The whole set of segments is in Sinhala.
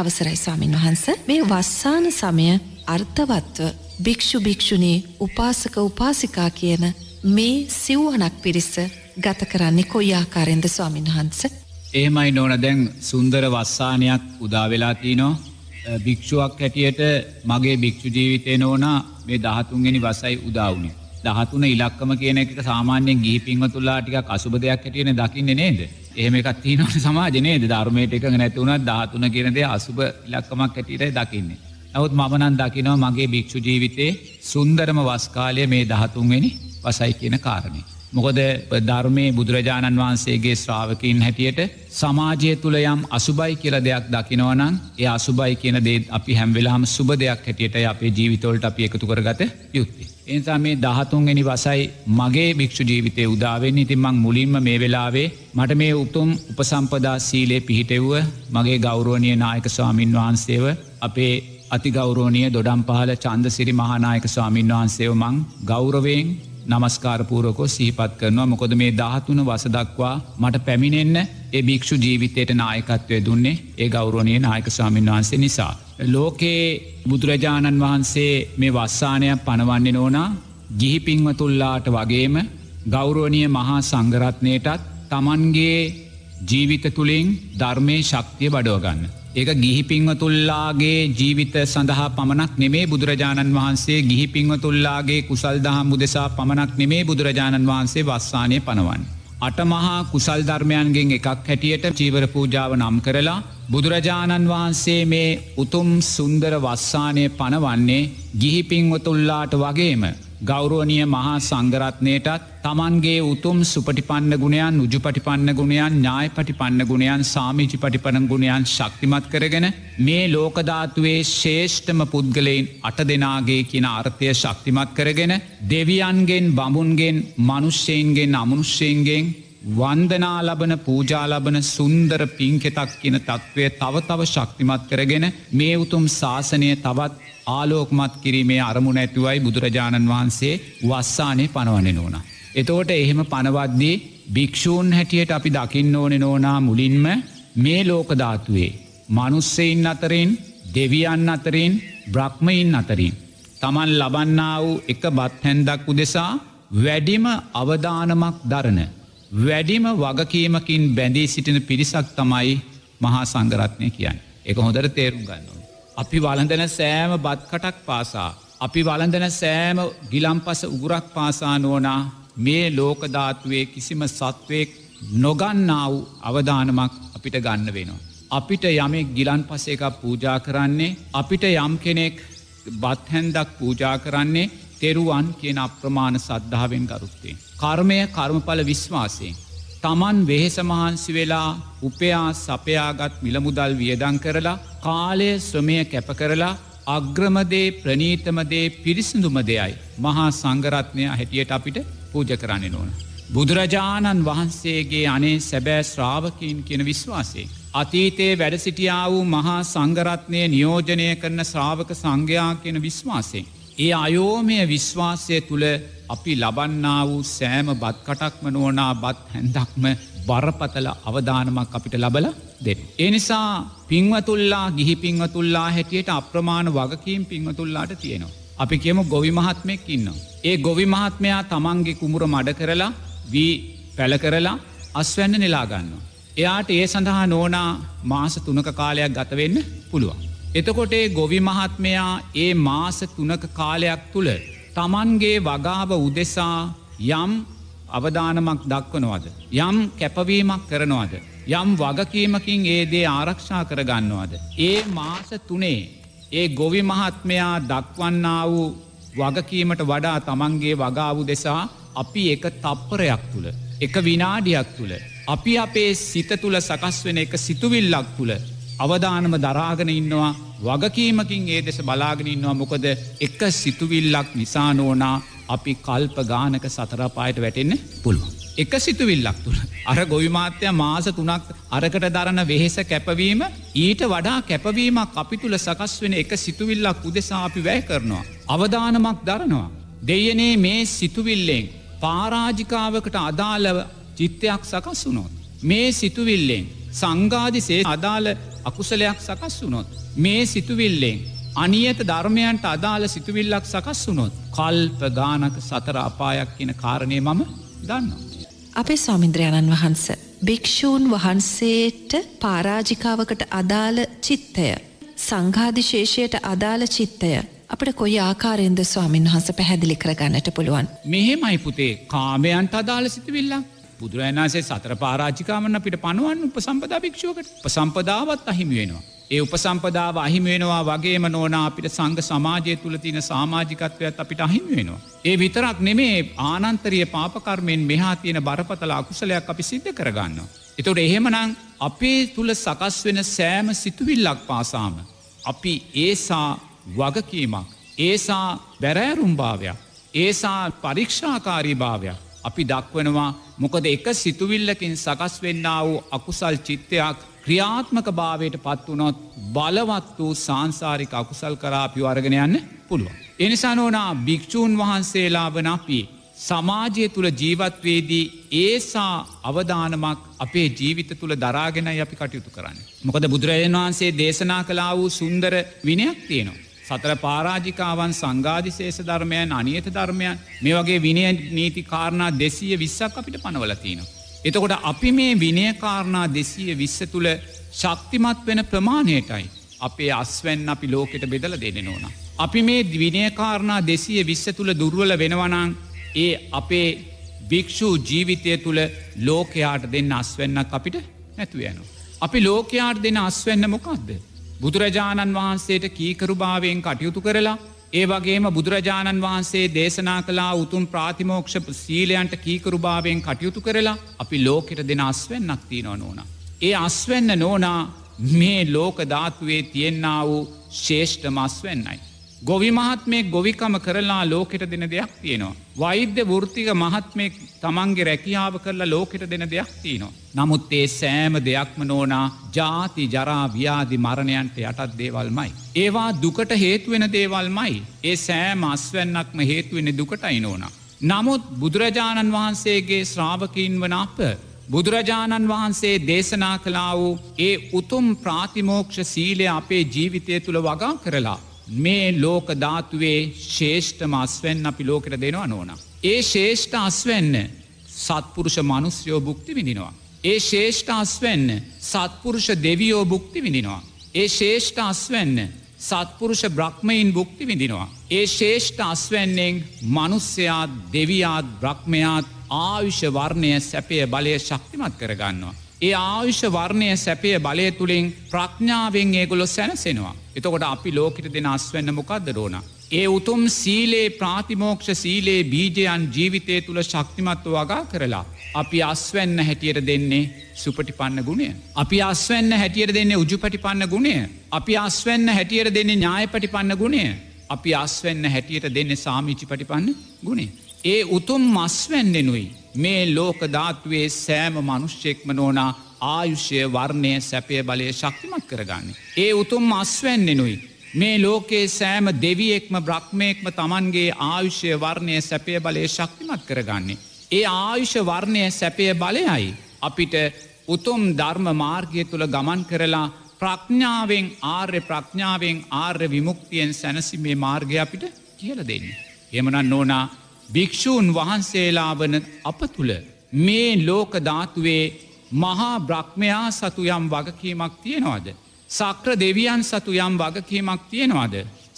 අවසරයි ස්වාමින් වහන්ස මේ වස්සාන සමය අර්ථවත්ව භික්‍ෂු භික්‍ෂුණී උපාසක උපාසිකා කියන මේ සිව්හනක් පිරිස ගත කරන්නේ කොයි ආකාරෙන්ද ස්වාමින් වහන්ස. එහෙමයි නෝන දැන් සුන්දර වස්සානයක් උදාවෙලා තිනෝ භික්‍ෂුවක් හැටියට මගේ භික්‍ෂු ජීවිතය නෝනා මේ දහතුන්ගෙන වසයි උදවුණේ. දහතුන ඉලක්කම කියන එක සාමාන්‍යෙන් ගී පින්වතුල්ලා ටික අසුබ දෙයක් හැටියෙන දකින්නේ නේද. එහෙම එකක් තියෙනවනේ සමාජේ නේද? ධර්මයට එකඟ නැති වුණත් ධාතුන කියන දේ අසුබ ඉලක්කමක් ඇටියටයි දකින්නේ. නමුත් මම නම් දකිනවා මගේ භික්ෂු ජීවිතේ සුන්දරම වස් කාලය මේ 13 වෙනි වසයි කියන කාරණේ. මොකද ධර්මයේ බුදුරජාණන් වහන්සේගේ ශ්‍රාවකයන් හැටියට සමාජය තුළ යම් අසුබයි කියල දෙයක් දකිනවා නම් ඒ අසුබයි කියන දේ අපි හැම්වෙලාම සුබ දෙයක් හැටියට අපේ ජීවිතවලට අපි එකතු කරගත යුත්තේ. එනිසා මේ දහතුන්ගනි වසයි මගේ භික්‍ෂු ජීවිතය උදාවෙන් ඉති මං මුලින්ම මේ වෙලාවේ මට මේ උතුම් උපසම්පදා සීලේ පිහිටෙව්ව මගේ ගෞරෝණය නායක ස්වාමීන් වහන්සේව අපේ අතිගෞරෝණය දොඩම් පහල චන්ද සිරි මහනායක ස්වාමීන් වහන්සේව මං ගෞරවයෙන් නමස්කාරපුූරකෝ සහිපත් කරනවා මොකොද මේ දහතුන වසදක්වා මට පැමිණෙන්න ඒ භික්‍ෂු ජීවිතයට නායකත්වය දුන්නේ ඒ ගෞරෝණය නායක ස්වාමීන් වහන්සේ නිසා. ලෝකයේ බුදුරජාණන් වහන්සේ මේ වස්සානයක් පනවන්නේ නෝනා ගිහි පින්වතුල්ලාට වගේම ගෞරෝණය මහා සංගරත්නයටත් තමන්ගේ ජීවිත තුළින් ධර්මය ශක්තිය බඩෝගන්න. ඒක ගිහිපිංවතුල්ලාගේ ජීවිත සඳහා පමණක් නෙමේ බුදුරජාණන් වහන්සේ ගිහිපිංවතුල්ලාගේ කුසල් දහම් උදෙසා පමණක් නෙමේ බුදුරජාණන් වහන්සේ වස්සානය පනවන්නේ. අටමහා කුසල් ධර්මයන්ගෙන් එකක් හැටියට චීවර පූජාව නම් කරලා බුදුරජාණන් වහන්සේ මේ උතුම් සුන්දර වස්සානය පනවන්නේ ගිහිපින් ඔතුල්ලාට වගේම ගෞරුවනිය මහා සංගරත්නයටත් තමන්ගේ උතුම් සුපටිපන්න ගුණයන් උජුපටිපන්න ගුණයන් ඥාය පටිපන්න ගුණයන් සාමීචි පටිපන ගුණයන් ශක්තිමත් කරගෙන මේ ලෝකධාතුවේ ශේෂ්ඨම පුද්ගලයින් අට දෙනාගේ කියන අර්ථය ශක්තිමත් කරගෙන දෙවියන්ගෙන් බමුන්ගෙන් මනුෂ්‍යයන්ගෙන් අමනුෂ්‍යයන්ගෙන් වන්දනා ලබන පූජා ලබන සුන්දර පින්කෙතක් කියන තත්ත්වය තව තව ශක්තිමත් කරගෙන මේ උතුම් ශාසනය තවත් ආලෝක්මත් කිරීමේ අරමුණ ඇතුවයි බුදුරජාණන් වහන්සේ වස්සානේ පනවනෙන ඕන. එතෝට එහෙම පනවද්දී භික්‍ෂූන් හැටියට අපි දකින්න ඕනෙ නෝනා මුලින්ම මේ ලෝකධාතුවේ. මනුස්සයින් අතරින් දෙවියන් අතරින් බ්‍රක්්මයින් අතරින්. තමන් ලබන්නා වූ එක බත්හැන්දක් උදෙසා වැඩිම අවධානමක් දරන. වැඩිම වගකීමකින් බැඳී සිටින පිරිසක් තමයි මහා සංගරත්නය කියන්න. එක හොඳර තේරුම් ගන්නවා. අපි වලඳන සෑම බත්කටක් පාසා. අපි වලඳන සෑම ගිලම්පස උගුරක් පාසා නෝනා මේ ලෝකධාත්වේ කිසිම සත්වයෙක් නොගන්නා වූ අවධානමක් අපිට ගන්න වෙනවා. අපිට යමෙක් ගිලන් පස එකක් පූජා කරන්නේ අපිට යම් කෙනෙක් බත්හැන්දක් පූජා කරන්නේ තෙරුවන් කියන අප්‍රමාණ සද්ධාවෙන් ගරුත්තේ. කර්මය කර්මඵල විශ්වාසයෙන්. තමන් වෙහෙස මහන්සි වෙලා උපයා සපයාගත් මිලමුදල් වියදං කරලා කාලය ශ්‍රමය කැප කරලා අග්‍රමදේ ප්‍රනීතමදේ පිරිසිඳුම දෙයයි මහා සංගරත්නය හැටියට අපිට පූජ කරන්න ඕන. බුදුරජාණන් වහන්සේගේ අනේ සැබෑ ශ්‍රාවකීන් කියන විශ්වාසේ. අතීතයේ වැඩසිටියා වූ මහා සංගරත්නය නියෝජනය කරන ශ්‍රාවක සංඝයා කියන විශ්වාසේ. ඒ අයෝමය විශ්වාසය තුළ අපි ලබන්නා වූ සෑම බත් කටක්ම නුවනා බත් හැන්දක්ම බරපතල අවධානමක් අපිට ලබල දෙන්න. එනිසා පිංවතුල්ලා ගිහි පිංවතුල්ලා හැටියට අප්‍රමාණ වගකීම් පිංවතුල්ලාට තියෙනවා. අපි කියම ගොවි මහත්මෙක් ඉන්නවා. ඒ ගොවි මහත්මයා තමන්ගේ කුමුර මඩ කරලා වී පැළ කරලා අස්වැන්න නෙලාගන්නවා. එයාට ඒ සඳහා නෝනා මාස තුනක කාලයක් ගතවෙන්න පුළුවන්. එතකොට ඒ ගොවි මහත්මයා ඒ මාස තුනක කාලයක් තුළ තමන්ගේ වගාව උදෙසා යම් අවධානමක් දක්වනවාද. යම් කැපවීමක් කරනවාද. යම් වගකීමකින් ඒ දේ ආරක්ෂා කරගන්නවාද. ඒ මාස තුනේ ඒ ගොවි මහත්මයා දක්වන්නා වූ වගකීමට වඩා තමන්ගේ වගාවු දෙසා අපි එක තප්පරයක් තුළ. එක විනාඩියක් තුළ. අපි අපේ සිත තුළ සකස් වෙන එක සිතුවිල්ලක් තුළ අවධානම දරාගෙන ඉන්නවා වගකීමකින් ඒ දෙස බලාගෙන ඉන්නවා මොකද එක සිතුවිල්ලක් නිසා නෝනා අපි කල්ප ගානක සතරපායට වැටෙන්න පුළුවන්. එක සිතුවිල්ලක් තුළ. අර ගොවිමාත්‍ය මාස තුනක් අරකට දරන වෙහෙස කැපවීම ඊට වඩා කැපවීමක් අපි තුළ සකස් වෙන එක සිතුවිල්ලක් උදෙසා අපි වැය කරනවා. අවධානමක් දරනවා. දෙයනේ මේ සිතුවිල්ලෙන් පාරාජිකාවකට අදාලව චිත්තයක් සකස් වුනොත්. මේ සිතුවිල්ලෙන් සංගාධිසේ අදාළ අකුසලයක් සකස් වුනොත්. මේ සිතුවිල්ලෙන් අනියත ධර්මයන්ට අදාළ සිතුවිල්ලක් සකස් වුනොත් කල්ප ගානක සතර අපායක් කියන කාරණය මම දන්න. අපේ ස්වාමින්ද්‍රයණන් වහන්ස. භික්‍ෂූන් වහන්සේට පාරාජිකාවකට අදාළ චිත්තය. සංඝාධිශේෂයට අදාළ චිත්තය. අපට කොයි ආකාරයෙන්ද ස්වාමින් වහස පැහැදිලි කරගන්නට පුළුවන්. මෙහෙමයි පුතේ කාමයන්ට අදාළ සිතුවිල්ලක් බුදුරජන්සේ සතර පාරාජිකාමන්න අපිට පනුවන් උපසම්පදා භික්ෂුවකට උපසම්පදාවත් අහිමි වෙනවා. ඒ උපසම්පදාව අහිමි වෙනවා වගේම නෝන අපිට සංඝ සමාජය තුළ තියෙන සමාජිකත්වයත් අපිට අහිමි වෙනවා. ඒ විතරක් නෙමේ ආනන්තරිය පාපකර්මයෙන් මෙහා තියෙන බරපතල අකුසලයක් අපි සිද්ධ කරගන්නවා. එතොට එහෙමනං අපේ තුළ සකස් වෙන සෑම සිතුවිල්ලක් පාසාම. අපි ඒසා වගකීමක් ඒසා බැරෑරුම්භාවයක් ඒසා පරීක්ෂාකාරී භාවයක් අපි දක්වනවා මොකද එක සිතුවිල්ලකින් සකස් වෙන්න වූ අකුසල් චිත්තයක් ක්‍රියාත්මක භාවයට පත් වුණොත් බලවත් වූ සංසාරික අකුසල් කරාපිව අරගෙන යන්න පුළුවන්. එනිසා නෝනා භික්‍ෂූන් වහන්සේලා වන අපි සමාජය තුළ ජීවත්වේදී ඒසා අවධානමක් අපේ ජීවිත තුළ දරාගෙනයි අපි කටයුතු කරන්න. මොකද බුදුරජන් වහන්සේ දේශනා කලා වූ සුන්දර විනයක් තියෙනවා. සතර පාරාජිකාවන් සංගාධිශේෂ ධර්මයන් අනියත ධර්මයන් මේ වගේ විනය නීති කාරණා දෙසීය විස්සක් අපිට පනවලතිනවා. එතකොට අපි මේ විනයකාරණා දෙසීය විස්ස තුළ ශක්තිමත් වෙන ප්‍රමාණයටයි. අපේ අස්වැන් අපි ලෝකෙට බෙදල දෙන්න ඕන. අපි මේ විනයකාරණා දෙසීය විස්ස තුළ දුර්වල වෙනවනං ඒ අපේ භික්‍ෂූ ජීවිතය තුළ ලෝකයාට දෙන්න අස්වැන්නක් අපිට නැතුවයනවා. අපි ලෝකයාට දෙන අස්වැන්න මොකක්ද. බුදුරජාණන් වහන්සේට කීකරුභාවයෙන් කටයුතු කරලා ඒ වගේම බුදුරජාණන් වහන්සේ දේශනා කලා උතුම් ප්‍රාතිමෝක්ෂ සීලයන්ට කීකරුභාවයෙන් කටයුතු කරලා අපි ලෝකෙට දෙන අස්වෙන්නක් තියනො නෝන. ඒ අස්වෙන්න නෝනා මේ ලෝක ධාතුවේ තියෙන්න්නා වූ ශේෂ්ඨ මස්වෙන්නයි. ගොවි මහත්මේ ගොවිකම කරලා ලෝකෙට දෙන දෙයක් තියෙනවා. වෛද්‍ය වෘතික මහත්මෙක් තමන්ගේ රැකියාව කරලා ලෝකෙට දෙන දෙයක් තියෙනවා. නමුත් ඒ සෑම දෙයක්ම නෝනා ජාති ජරා ව්‍යාදි මරණයන්ට යටත් දේවල්මයි. ඒවා දුකට හේතුවෙන දේවල්මයි. ඒ සෑම අස්වැන්නක්ම හේතුවෙන දුකටයි නෝනා. නමුත් බුදුරජාණන් වහන්සේගේ ශ්‍රාවකීන් වන අප බුදුරජාණන් වහන්සේ දේශනා කලා වූ ඒ උතුම් ප්‍රාතිමෝක්ෂ සීලය අපේ ජීවිතය තුළ වගා කරලා. මේ ලෝක ධාතුවේ ශේෂ්ඨම අස්වැන්න අපි ලෝකට දෙනවා නෝන. ඒ ශේෂ්ඨ අස්වැන්න සත්පුරුෂ මනුස්්‍යයෝ බුක්ති විඳිනවා. ඒ ශේෂ්ඨ අස්වැන්න සත්පුරුෂ දෙවියෝ බුක්ති විඳිනවා. ඒ ශේෂ්ඨ අස්වැන්න සත්පුරුෂ බ්‍රහ්මයින් බුක්ති විඳිනවා. ඒ ශේෂ්ඨ අස්වැන්නෙන් මනුස්්‍යයාත් දෙවියාත් බ්‍රහ්මයාත් ආවිෂ වර්ණය සැපය බලය ශක්තිමත් කරගන්නවා. ඒ ආවිෂ වර්ණය සැපය බලය තුළින් ප්‍රඥාවෙන් ඒගොලො සැනසෙනවා. එතකොට අපි ලෝකට දෙෙන අස්වන්න මොකක්ද රෝණ. ඒ උතුම් සීලේ ප්‍රාතිමෝක්ෂ සීලේ බීජයන් ජීවිතය තුළ ශක්තිමත්ව වගා කරලා. අපි අස්වැන්න හැටියට දෙන්නේ සුපටිපන්න ගුණය. අපි අස්වැන්න හැටියට දෙන්නේ උජුපටිපන්න ගුණය. අපි අස්වැන්න හැටියට දෙන්නේ ඥායපටිපන්න ගුණය. අපි අස්වැන්න හැටියට දෙන්නේ සාමීචි පටිපන්න ගුණේ. ඒ උතුම් මස්වැන්නෙනුයි මේ ලෝක ධාත්වේ සෑම මනුෂ්‍යයෙක්ම නෝනා ආයුෂ්‍යය වර්ණය සැපය බලය ශක්තිමත් කරගන්න. ඒ උතුම් අස්වැන්නෙනුයි. මේ ලෝකයේ සෑම දෙවියෙක්ම බ්‍රක්්මයෙක්ම තමන්ගේ ආයුෂ්‍ය වර්ණය සැපය බලය ශක්තිමත් කරගන්නේ. ඒ ආයුෂ වර්ණය සැපය බලයයි. අපිට උතුම් ධර්ම මාර්ගය තුළ ගමන් කරලා ප්‍රඥාවෙන් ආර්ය ප්‍රඥාවෙන් ආර්ය විමුක්තියෙන් සැනසිමේ මාර්ගය අපිට කියල දෙන්න. එමනන් නෝනා භික්‍ෂූන් වහන්සේලා වන අප තුළ මේ ලෝක ධාතුවේ මහා බ්‍රහ්මයා සතු යම් වගකීමක් තියෙනවාද. සක්‍ර දෙවියන් සතු යම් වගකීමක් තියෙනවාද.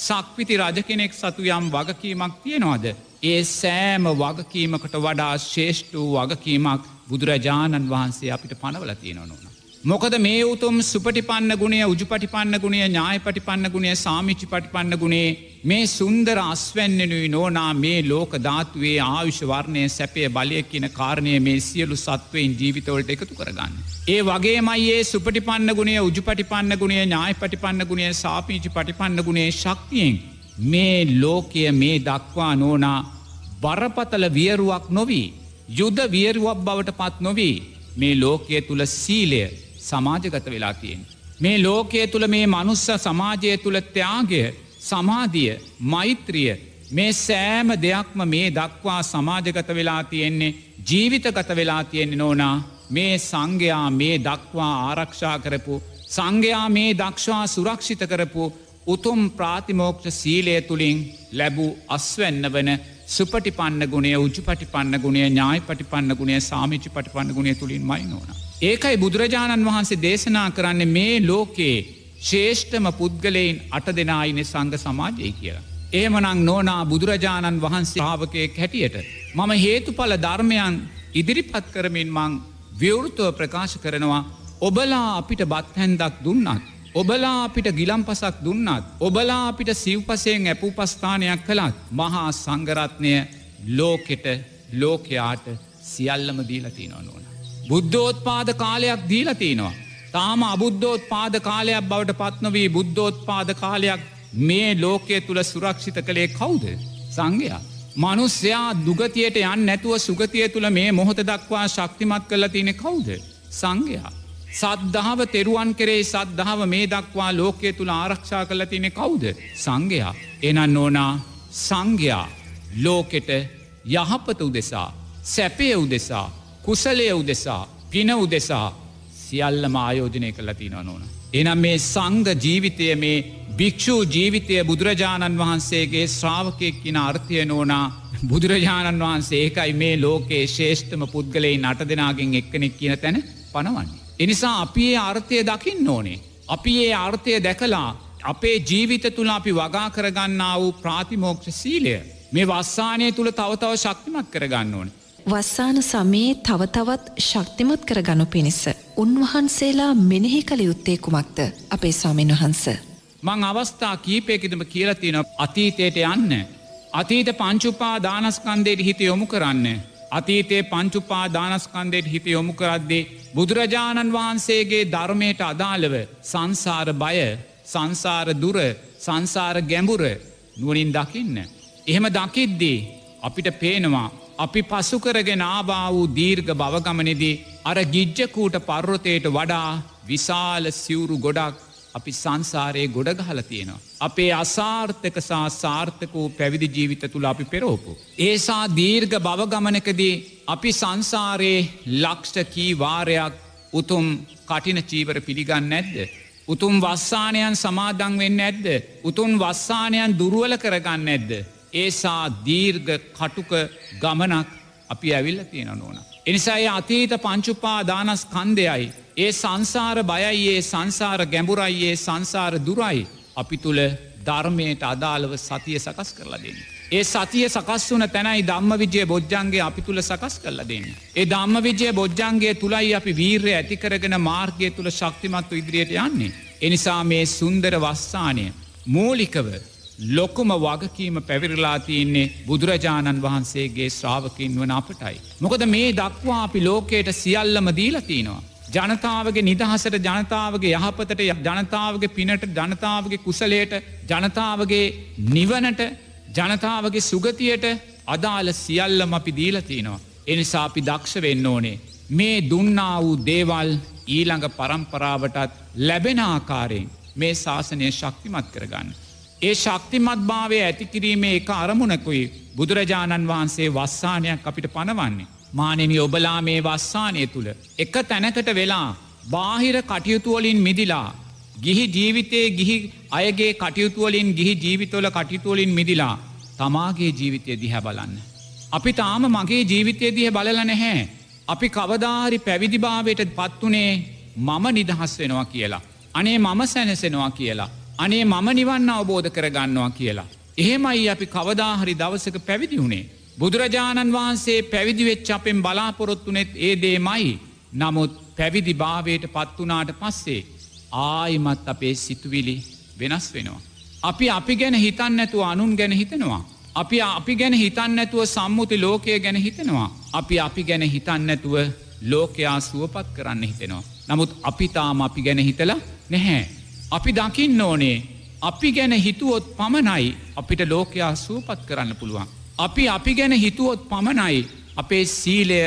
සක්විති රජ කෙනෙක් සතු යම් වගකීමක් තියෙනවාද. ඒ සෑම වගකීමකට වඩා ශේෂ්ඨ වූ වගකීමක් බුදුරජාණන් වහන්සේ අපිට පනවල තියෙනවනවා. මොකද මේ උතුම් සුපටිපන්න ගුණේ උජුපටිපන්න ගුණේ ඥාය පටිපන්න ගුණේ සාමිච්චි පටිපන්න ගුණේ මේ සුන්දර අස්වැන්නෙනුයි නෝනා මේ ලෝක ධාත්වේ ආවිශ්වර්ණය සැපය බලය කියන කාරණය මේ සියලු සත්වයෙන් ජීවිතවලට එකතු කරගන්න. ඒ වගේ මයේ සුපටිපන්න ගුණේ උජුපටිපන්න ගුණේ ඥාය පටිපන්න ගුණේ සාපීචි පටිපන්න ගුණේ ශක්තියෙන් මේ ලෝකය මේ දක්වා නෝනා බරපතල වියරුවක් නොවී යුද වියරුවක් බවට පත් නොවී මේ ලෝකය තුළ සීලය සමාජගත වෙලා තියෙන්. මේ ලෝකයේ තුළ මේ මනුස්ස සමාජය තුළ ත්‍යාගය සමාධිය මෛත්‍රිය මේ සෑම දෙයක්ම මේ දක්වා සමාජගත වෙලා තියෙන්නේ ජීවිතගත වෙලා තියෙන්නේ නෝනා මේ සංඝයා මේ දක්වා ආරක්ෂා කරපු සංඝයා මේ දක්ෂා සුරක්ෂිත කරපු උතුම් ප්‍රාතිමෝක්ෂ සීලය තුළින් ලැබූ අස්වැන්න වන සුපටිපන්න ගුණේ උජු පටිපන්න ගුණේ ඥායි පටිපන්න ගුණේ සාමිචි පටිපන්න ගුණේ තුළින් මයි නොනා. ඒකයි බුදුරජාණන් වහන්සේ දේශනා කරන්න මේ ලෝකයේ ශේෂ්ඨම පුද්ගලයින් අට දෙනායින සංග සමාජය කියලා. ඒමනං නෝනා බුදුරජාණන් වහන්සේ ආාවකයෙක් හැටියට. මම හේතුඵල ධර්මයන් ඉදිරිපත් කරමින් මං ව්‍යවෘතව ප්‍රකාශ කරනවා ඔබලා අපිට බත්හැන්දක් දුන්නත්. ඔබලා අපිට ගිලම්පසක් දුන්නත්. ඔබලා අපිට සිව්පසයෙන් ඇපූපස්ථානයක් කළත් මහා සංගරත්නය ලෝකෙට ලෝකයාට සියල්ලම දීලතිනො නොන. බුද්ධෝත්පාද කාලයක් දීලා තියෙනවා. තාම අබුද්ධෝත් පාද කාලයක් බවට පත්නවී බුද්ධෝත් පාද කාලයක් මේ ලෝකය තුළ සුරක්ෂිත කළේ කවුද සංඝයා. මනුස්්‍යයා දුගතියට යන් නැතුව සුගතිය තුළ මේ මොහොත දක්වා ශක්තිමත් කල තියෙන කවුද සංඝයා. සද්ධාව තෙරුවන් කරේ සද්ධාව මේ දක්වා ලෝකය තුළ ආරක්ෂා කල තිනෙ කවුද සංඝයා. එනන් ඕනා සංඝයා ලෝකෙට යහපත උදෙසා සැපය උදෙසා කුසලය උදෙසා පින උදෙසා සියල්ලම ආයෝජනය කරලා තින නොන. එනම් මේ සංඝ ජීවිතය මේ භික්‍ෂූ ජීවිතය බුදුරජාණන් වහන්සේගේ ශ්‍රාවකයක්කින අර්ථය නෝනා බුදුරජාණන් වහන්සේ ඒකයි මේ ලෝකයේ ශේෂ්ඨම පුද්ගලයි නට දෙනාගෙන් එක්කනෙක් කියන තැන පනවන්නේ. එනිසා අපි ඒ අර්ථය දකින්න ඕනේ. අපි ඒ අර්ථය දැකලා අපේ ජීවිත තුළ අපි වගා කරගන්නා වූ ප්‍රාතිමෝක්ෂ සීලය. මේ වස්සානය තුළ තවතව ශක්තිමත් කරගන්න ඕනේ. වස්සාන සමයේ තව තවත් ශක්තිමත් කරගනු පිණිස උන්වහන්සේලා මෙනෙහි කළ යුත්තේ කුමක්ද අපේ ස්වාමීන් වහන්ස. මං අවස්ථා කීපයකිදම කියලා තියෙන අතීතයට යන්න. අතීත පංචුපා දානස්කන්දයට හිත යොමු කරන්න. අතීතයේ පංචුපා දානස්කන්දයට හිත යොමු කරද්දේ බුදුරජාණන් වහන්සේගේ ධර්මයට අදාළව සංසාර බය සංසාර දුර සංසාර ගැඹුර නුවනින් දකින්න. එහෙම දකිද්දී අපිට පේනවා අපි පසුකරගෙන ආවා වූ දීර්ග බවගමනෙදී අර ගිජ්ජකූට පර්වතයට වඩා විශාල සිවුරු ගොඩක් අපි සංසාරයේ ගොඩගහල තියෙනවා. අපේ අසාර්ථක සා සාර්ථකූ පැවිදි ජීවිත තුළ අපි පෙරෝපු. ඒසා දීර්ග බවගමනකදී අපි සංසාරයේ ලක්ෂටකී වාරයක් උතුම් කටින චීවර පිළිගන්න ඇද්ද. උතුම් වස්සානයන් සමාදං වෙන්න ඇද්ද. උතුන් වස්සානයන් දුරුවල කරගන්න ඇද්ද. ඒසා දීර්ග කටුක ගමනක් අපි ඇවිල්ල තියෙන නඕන. එනිසා ඒ අතීත පංචුපා දානස් කන්දයයි. ඒ සංසාර බයයි ඒ සංසාර ගැඹුරයි ඒ සංසාර දුරයි අපි තුළ ධර්මයට අදාළව සතිය සකස් කරලා දෙන්න. ඒ සතිය සකස් වන තැනයි ධම්ම විජය බොජ්ජන්ගේ අපි තුළ සකස් කරලා දෙන්න. ඒ ධම්ම විජය බොජ්ජන්ගේ තුළයි අපි වීර්ය ඇතිකරගෙන මාර්ගය තුළ ශක්තිමත්තු ඉදිරියට යන්නේ. එනිසා මේ සුන්දර වස්සානය මූලිකව ලොකුම වගකීම පැවිරලා තියන්නේ බුදුරජාණන් වහන්සේගේ ශ්‍රාවකින් වන අපටයි. මොකද මේ දක්වා අපි ලෝකයට සියල්ලම දීලතිනවා. ජනතාවගේ නිදහසට ජනතාවගේ යහපතට ජනතාවගේ පිනට ජනතාවගේ කුසලයට ජනතාවගේ නිවනට ජනතාවගේ සුගතියට අදාළ සියල්ලම අපි දීලතිනවා. එනිසා අපි දක්ෂ වෙන්න ඕනේ. මේ දුන්නා වූ දේවල් ඊළඟ පරම්පරාවටත් ලැබෙන ආකාරයෙන් මේ ශාසනය ශක්තිමත් කරගන්න. ඒ ශක්තිමත් භාවය ඇති කිරීමේ එක අරමුණකුයි බුදුරජාණන් වහන්සේ වස්සානයක් අපිට පනවන්නේ. මානෙනි ඔබලා මේ වස්සානය තුළ. එක තැනකට වෙලා බාහිර කටයුතුවලින් මිදිලා. ගිහි ජීවිතයේ ගිහි අයගේ කටයුතුවලින් ගිහි ජීවිතොල කටිතුවලින් මිදිලා තමාගේ ජීවිතය දිහැ බලන්න. අපි තාම මගේ ජීවිතය දිහ බලල නැහැ. අපි කවදාරි පැවිදිභාවයට පත්වනේ මම නිදහස් වෙනවා කියලා. අනේ මම සැනසෙනවා කියලා. අනේ මම නිවන්න අවබෝධ කරගන්නවා කියලා. එහෙමයි අපි කවදාහරි දවසක පැවිදි වුණේ. බුදුරජාණන් වහන්සේ පැවිදිවෙච්ච අපෙන් බලාපොරොත්තුනෙත් ඒ දේමයි. නමුත් පැවිදි භාවයට පත්වනාට පස්සේ ආයිමත් අපේ සිතුවිලි වෙනස් වෙනවා. අපි අපි ගැන හිතන් නැතුව අනුන් ගැන හිතෙනවා. අපි අපි ගැන හිතන් නැතුව සම්මුති ලෝකය ගැන හිතෙනවා. අපි අපි ගැන හිතන් නැතුව ලෝකයා සුවපත් කරන්න හිතෙනවා. නමුත් අපිතාම අපි ගැන හිතලා නැහැ. අපි දකින්න ඕනේ අපි ගැන හිතුවොත් පමණයි අපිට ලෝකයා සූපත් කරන්න පුළුවන්. අපි අපි ගැන හිතුවොත් පමණයි අපේ සීලය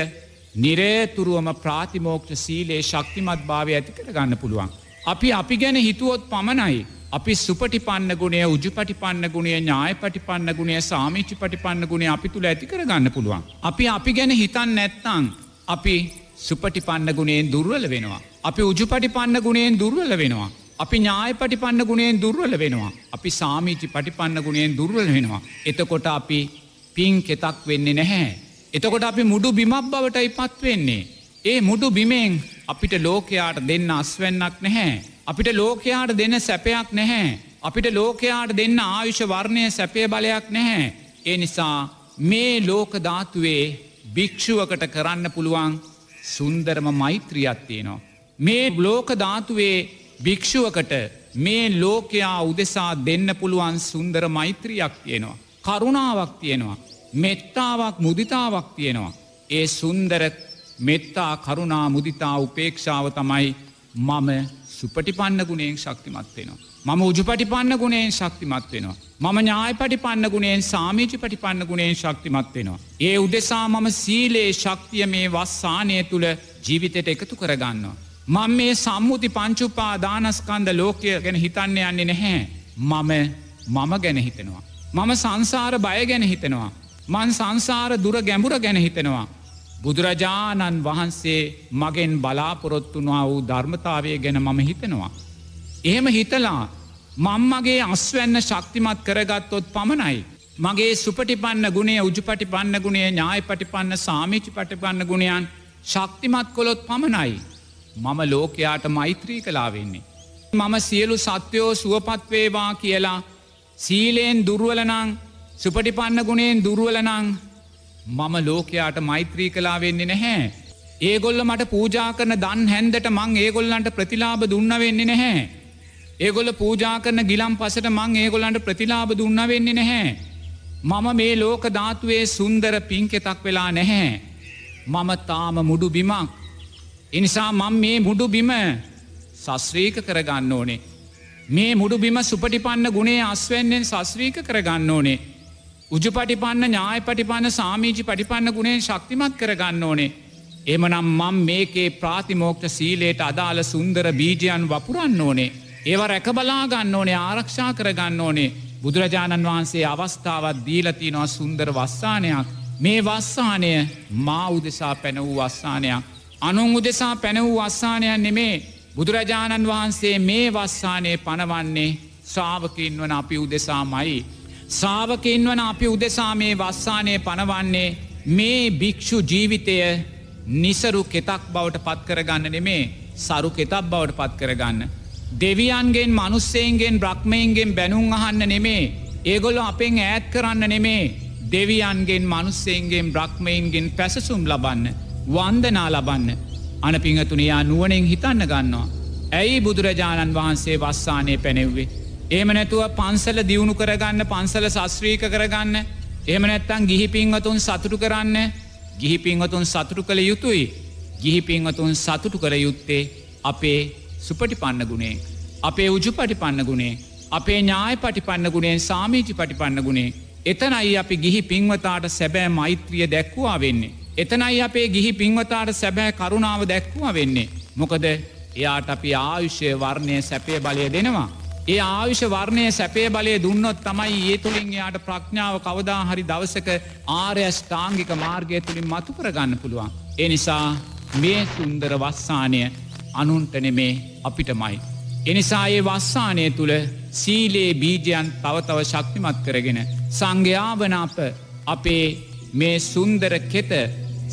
නිරේතුරුවම ප්‍රාතිමෝක්ෂ සීලයේ ශක්තිමත් භාවය ඇති කරගන්න පුළුවන්. අපි අපි ගැන හිතුවොත් පමණයි අපි සුපටිපන්න ගුණය උජුපටිපන්න ගුණය ඥාය පටිපන්න ගුණය සාමිච්චි පටිපන්න ගුණේ අපි තුළ ඇති කරගන්න පුළුවන්. අපි අපි ගැන හිතන් නැත්තං අපි සුපටිපන්න ගුණයෙන් දුර්වල වෙනවා. අපි උජුපටිපන්න ගුණයෙන් දුර්වල වෙනවා. අපි ඥාය පටිපන්න ගුණයෙන් දුර්වල වෙනවා. අපි සාමීචි පටිපන්න ගුණයෙන් දුර්වල වෙනවා. එතකොට අපි පින් කෙතක් වෙන්නේ නැහැ. එතකොට අපි මුඩු බිමක් බවටයි පත්වෙන්නේ. ඒ මුඩු බිමෙන් අපිට ලෝකයාට දෙන්න අස්වැන්නක් නැහැ. අපිට ලෝකයාට දෙන සැපයක් නැහැ. අපිට ලෝකයාට දෙන්න ආයුෂ වර්ණය සැපය බලයක් නැහැ. ඒ නිසා මේ ලෝකධාතුවේ භික්‍ෂුවකට කරන්න පුළුවන් සුන්දරම මෛත්‍රියත්තියනවා. මේ බ්ලෝක ධාතුවේ භික්‍ෂුවකට මේ ලෝකයා උදෙසා දෙන්න පුළුවන් සුන්දර මෛත්‍රියයක් තියෙනවා. කරුණාවක් තියෙනවා. මෙත්තාවක් මුදිතාවක් තියෙනවා. ඒ සුන්දර මෙත්තා කරුණා මුදිතා උපේක්ෂාව තමයි මම සුපටිපන්න ගුණයෙන් ශක්තිමත්වෙනවා. මම උජුපටිපන්න ගුණයෙන් ශක්තිමත් වෙනවා. මම ඥාය පටිපන්න ගුණයෙන් සාමීචි පටිපන්න ගුණයෙන් ශක්තිමත් වෙනවා. ඒ උදෙසා මම සීලයේ ශක්තිය මේ වස්සානය තුළ ජීවිතයට එකතු කරගන්නවා. මං මේ සම්මුති පංචුපා දානස්කන්ද ලෝකය ගැන හිතන්න යන්නේ නැහැ. මම මම ගැන හිතෙනවා. මම සංසාර බය ගැන හිතෙනවා. මන් සංසාර දුර ගැඹුර ගැන හිතෙනවා. බුදුරජාණන් වහන්සේ මගෙන් බලාපොරොත්තුනවා වූ ධර්මතාවය ගැන මම හිතෙනවා. එහෙම හිතලා මංමගේ අස්වැන්න ශක්තිමත් කරගත්තොත් පමණයි. මගේ සුපටිපන්න ගුණේ උජුපටිපන්න ගුණේ ඥාය පටිපන්න සාමිචි පටිපන්න ගුණයන් ශක්තිමත් කොළොත් පමණයි. මම ලෝකයාට මෛත්‍රී කලා වෙන්නේ. මම සියලු සත්‍යයෝ සුවපත්වේවා කියලා සීලයෙන් දුර්ුවලනං සුපටිපන්න ගුණයෙන් දුර්ුවලනං මම ලෝකයාට මෛත්‍රී කලා වෙන්නේ නැහැ. ඒගොල්ල මට පූජා කරන දන් හැන්දට මං ඒගොල්ලන්ට ප්‍රතිලාබ දුන්න වෙන්නේ නැහැ. ඒගොල්ල පූජා කරන ගිලම් පසට මං ඒගොල්ලන්ට ප්‍රතිලාබ දුන්න වෙන්නේ නැහැ. මම මේ ලෝක ධාතුවේ සුන්දර පින්කෙතක් වෙලා නැහැ. මම තාම මුඩු බිමක්. එනිසා මං මේ මුඩු බිම සස්්‍රීක කරගන්න ඕනේ. මේ මුඩු බිම සුපටිපන්න ගුණේ අස්වැන්නෙන් සස්්‍රීක කරගන්න ඕනේ. උජපටිපන්න ඥාය පටිපන්න සාමීජි පටිපන්න ගුණෙන් ශක්තිමත් කරගන්න ඕනේ. එමනම් මං මේකේ ප්‍රාතිමෝක්ට සීලේට අදාළ සුන්දර බීජයන් වපුරන්න ඕනේ. ඒව රැකබලාගන්න ඕනේ ආරක්ෂා කරගන්න ඕනේ. බුදුරජාණන් වහන්සේ අවස්ථාවත් දීලතිනවා සුන්දර වස්සානයක්. මේ වස්සානය මා උදෙසා පැන වූ වස්සානයක්. අනුන් උදෙසා පැනවූ අස්සානයන් නෙමේ බුදුරජාණන් වහන්සේ මේ වස්සානය පනවන්නේ ශ්‍රාවකින් වන අපි උදෙසා මයි. ශ්‍රාවකින් වන අපි උදෙසා මේ වස්සානය පනවන්නේ මේ භික්‍ෂු ජීවිතය නිසරු කෙතක් බවට පත්කරගන්න නෙමේ සරු කෙතක් බවට පත්කරගන්න. දෙවියන්ගෙන් මනුස්සේන්ගෙන් බ්‍රක්්මයන්ගෙන් බැනුම් අහන්න නෙමේ ඒගොල්ලො අපෙන් ඈත් කරන්න නෙමේ දෙවියන්ගෙන් මනුස්සේන්ගෙන් බ්‍රක්්මයන්ගෙන් පැසසුම් ලබන්න. වන්දනා ලබන්න අන පිංහතුනයා නුවනෙන් හිතන්න ගන්නවා. ඇයි බුදුරජාණන් වහන්සේ වස්සානය පැනෙව්වේ. ඒම නැතුව පන්සල දියුණු කරගන්න පන්සල සස්්‍රීක කරගන්න එහම නැත්තන් ගිහිපිංවතුන් සතුටු කරන්න ගිහිපිංවතුන් සතුටු කළ යුතුයි ගිහිපිංවතුන් සතුටු කර යුත්තේ අපේ සුපටි පන්න ගුණේ අපේ උජු පටි පන්න ගුණේ අපේ ඥාය පටි පන්න ගුණේ සාමීචි පටි පන්න ගුණේ එතනයි අපි ගිහි පිංවතාට සැබෑ මෛත්‍රිය දැක්වා වෙන්නේ එතනයි අපේ ගිහි පින්වතාට සැබෑ කරුණාව දැක්වුව වෙන්නේ. මොකද එයාට අපි ආයුෂ්‍යය වර්ණය සැපය බලය දෙනවා. ඒ ආයුෂ වර්ණය සැපේ බලය දුන්නොත් තමයි ඒ තුළින් එයාට ප්‍රඥාව කවදා හරි දවසක ආර්යෂ්ඨාංගික මාර්ගය තුළින් මතු කරගන්න පුළුවන්. එනිසා මේ සුන්දර වස්සානය අනුන්ටනෙමේ අපිටමයි. එනිසා ඒ වස්සානය තුළ සීලයේ බීජයන් තවතව ශක්තිමත් කරගෙන. සංඝයාවන අප අපේ මේ සුන්දර කෙත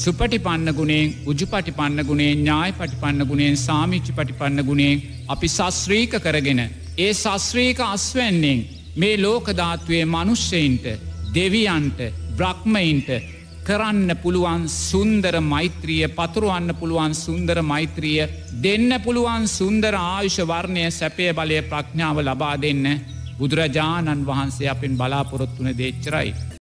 සුපටිපන්න ගුණෙන් උජුපටිපන්න ගුණේ ඥාය පටිපන්න ගුණෙන් සාමිච්චි පටිපන්න ගුණෙන් අපි සස්්‍රීක කරගෙන. ඒ සස්්‍රීක අස්වැන්නෙන් මේ ලෝකධාත්වේ මනුෂ්‍යයින්ට දෙවියන්ට බ්‍රක්්මයින්ට කරන්න පුළුවන් සුන්දර මෛත්‍රිය පතුරුවන්න පුළුවන් සුන්දර මෛත්‍රිය දෙන්න පුළුවන් සුන්දර ආයුෂ වර්ණය සැපය බලය ප්‍රඥාව ලබා දෙන්න බුදුරජාණන් වහන්සේ අපෙන් බලාපොරොත්තුන දේච්චරයි.